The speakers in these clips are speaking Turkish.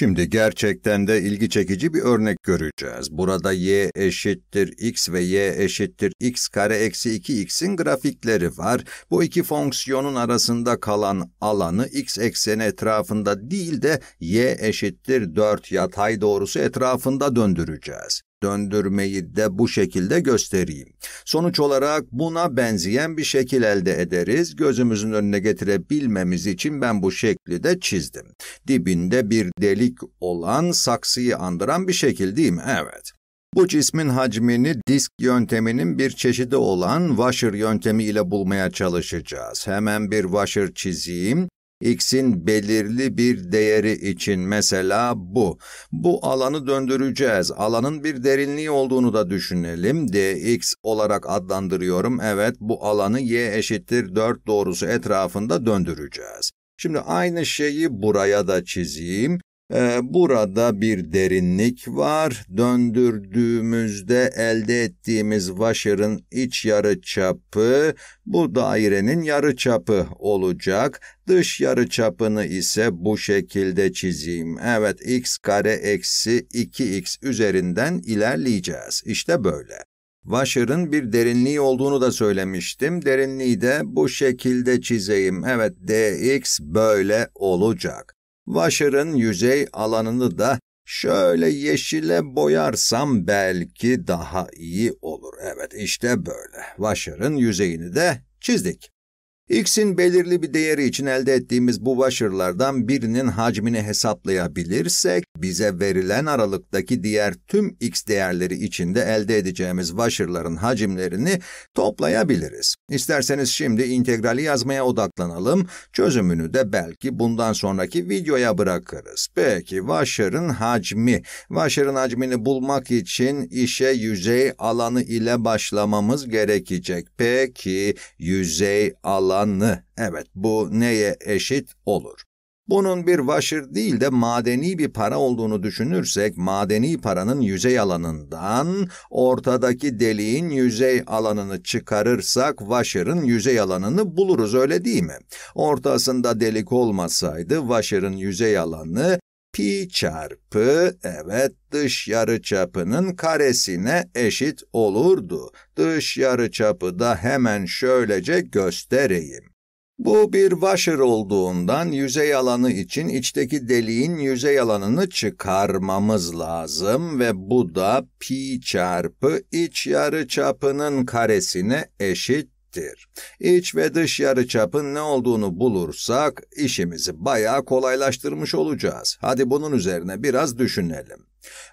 Şimdi gerçekten de ilgi çekici bir örnek göreceğiz. Burada y eşittir x ve y eşittir x kare eksi 2x'in grafikleri var. Bu iki fonksiyonun arasında kalan alanı x ekseni etrafında değil de y eşittir 4 yatay doğrusu etrafında döndüreceğiz döndürmeyi de bu şekilde göstereyim. Sonuç olarak buna benzeyen bir şekil elde ederiz. Gözümüzün önüne getirebilmemiz için ben bu şekli de çizdim. Dibinde bir delik olan saksıyı andıran bir şekil değil mi? Evet. Bu cismin hacmini disk yönteminin bir çeşidi olan washer yöntemi ile bulmaya çalışacağız. Hemen bir washer çizeyim. X'in belirli bir değeri için mesela bu. Bu alanı döndüreceğiz. Alanın bir derinliği olduğunu da düşünelim. Dx olarak adlandırıyorum. Evet bu alanı y eşittir 4 doğrusu etrafında döndüreceğiz. Şimdi aynı şeyi buraya da çizeyim. Ee, burada bir derinlik var. Döndürdüğümüzde elde ettiğimiz vaşırın iç yarı çapı bu dairenin yarı çapı olacak. Dış yarı çapını ise bu şekilde çizeyim. Evet x kare eksi 2x üzerinden ilerleyeceğiz. İşte böyle. Washer'ın bir derinliği olduğunu da söylemiştim. Derinliği de bu şekilde çizeyim. Evet, dx böyle olacak. Vaşır'ın yüzey alanını da şöyle yeşile boyarsam belki daha iyi olur. Evet işte böyle. Vaşır'ın yüzeyini de çizdik. X'in belirli bir değeri için elde ettiğimiz bu başarılardan birinin hacmini hesaplayabilirsek, bize verilen aralıktaki diğer tüm X değerleri içinde elde edeceğimiz başarıların hacimlerini toplayabiliriz. İsterseniz şimdi integrali yazmaya odaklanalım, çözümünü de belki bundan sonraki videoya bırakırız. Peki, başarın hacmi. Başarın hacmini bulmak için işe yüzey alanı ile başlamamız gerekecek. Peki, yüzey alanı oranlı. Evet bu neye eşit olur? Bunun bir vaşır değil de madeni bir para olduğunu düşünürsek madeni paranın yüzey alanından ortadaki deliğin yüzey alanını çıkarırsak vaşırın yüzey alanını buluruz öyle değil mi? Ortasında delik olmasaydı vaşırın yüzey alanı pi çarpı evet dış yarıçapının karesine eşit olurdu. Dış yarıçapı da hemen şöylece göstereyim. Bu bir washer olduğundan yüzey alanı için içteki deliğin yüzey alanını çıkarmamız lazım ve bu da pi çarpı iç yarıçapının karesine eşit eşittir. İç ve dış yarı çapın ne olduğunu bulursak işimizi bayağı kolaylaştırmış olacağız. Hadi bunun üzerine biraz düşünelim.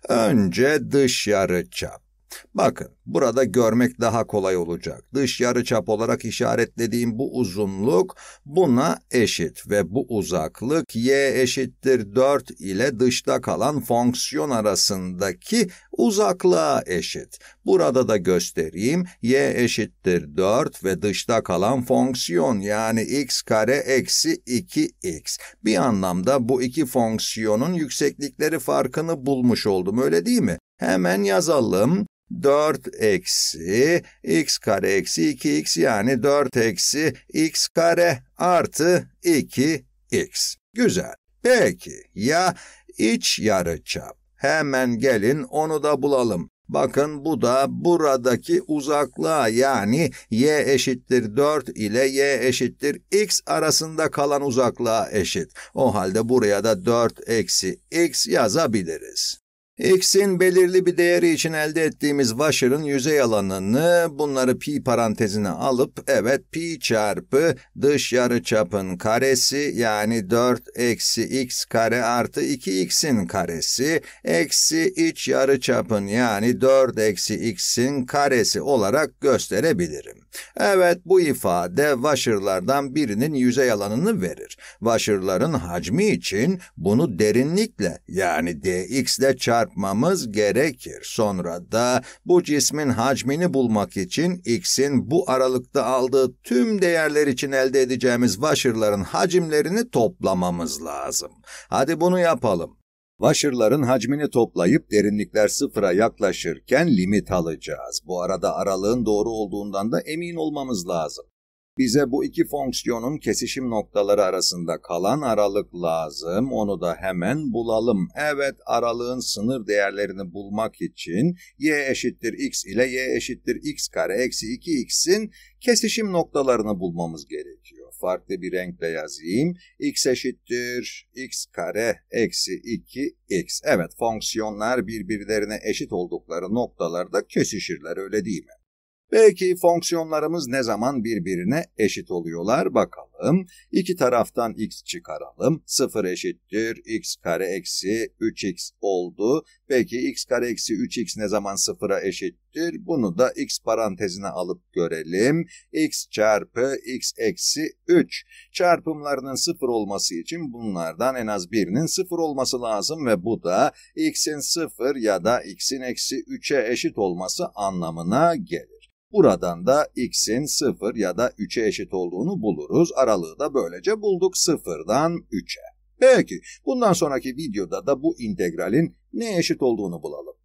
Önce dış yarı çap. Bakın burada görmek daha kolay olacak. Dış yarıçap olarak işaretlediğim bu uzunluk buna eşit ve bu uzaklık y eşittir 4 ile dışta kalan fonksiyon arasındaki uzaklığa eşit. Burada da göstereyim y eşittir 4 ve dışta kalan fonksiyon yani x kare eksi 2x. Bir anlamda bu iki fonksiyonun yükseklikleri farkını bulmuş oldum öyle değil mi? Hemen yazalım. 4 eksi x kare eksi 2x yani 4 eksi x kare artı 2x. Güzel. Peki ya iç yarıçap? Hemen gelin onu da bulalım. Bakın bu da buradaki uzaklığa yani y eşittir 4 ile y eşittir x arasında kalan uzaklığa eşit. O halde buraya da 4 eksi x yazabiliriz. X'in belirli bir değeri için elde ettiğimiz Washer'ın yüzey alanını bunları pi parantezine alıp evet pi çarpı dış yarı çapın karesi yani 4 eksi x kare artı 2x'in karesi eksi iç yarı çapın yani 4 eksi x'in karesi olarak gösterebilirim. Evet bu ifade Washer'lardan birinin yüzey alanını verir. Washer'ların hacmi için bunu derinlikle yani dx ile çarpı bırakmamız gerekir. Sonra da bu cismin hacmini bulmak için x'in bu aralıkta aldığı tüm değerler için elde edeceğimiz washer'ların hacimlerini toplamamız lazım. Hadi bunu yapalım. Washer'ların hacmini toplayıp derinlikler sıfıra yaklaşırken limit alacağız. Bu arada aralığın doğru olduğundan da emin olmamız lazım. Bize bu iki fonksiyonun kesişim noktaları arasında kalan aralık lazım. Onu da hemen bulalım. Evet aralığın sınır değerlerini bulmak için y eşittir x ile y eşittir x kare eksi 2x'in kesişim noktalarını bulmamız gerekiyor. Farklı bir renkle yazayım. x eşittir x kare eksi 2x. Evet fonksiyonlar birbirlerine eşit oldukları noktalarda kesişirler öyle değil mi? Belki fonksiyonlarımız ne zaman birbirine eşit oluyorlar bakalım. İki taraftan x çıkaralım. 0 eşittir x kare eksi 3x oldu. Peki x kare eksi 3x ne zaman 0'a eşittir? Bunu da x parantezine alıp görelim. x çarpı x eksi 3. Çarpımlarının 0 olması için bunlardan en az birinin 0 olması lazım ve bu da x'in 0 ya da x'in eksi 3'e eşit olması anlamına gelir. Buradan da x'in 0 ya da 3'e eşit olduğunu buluruz. Aralığı da böylece bulduk 0'dan 3'e. Peki bundan sonraki videoda da bu integralin ne eşit olduğunu bulalım.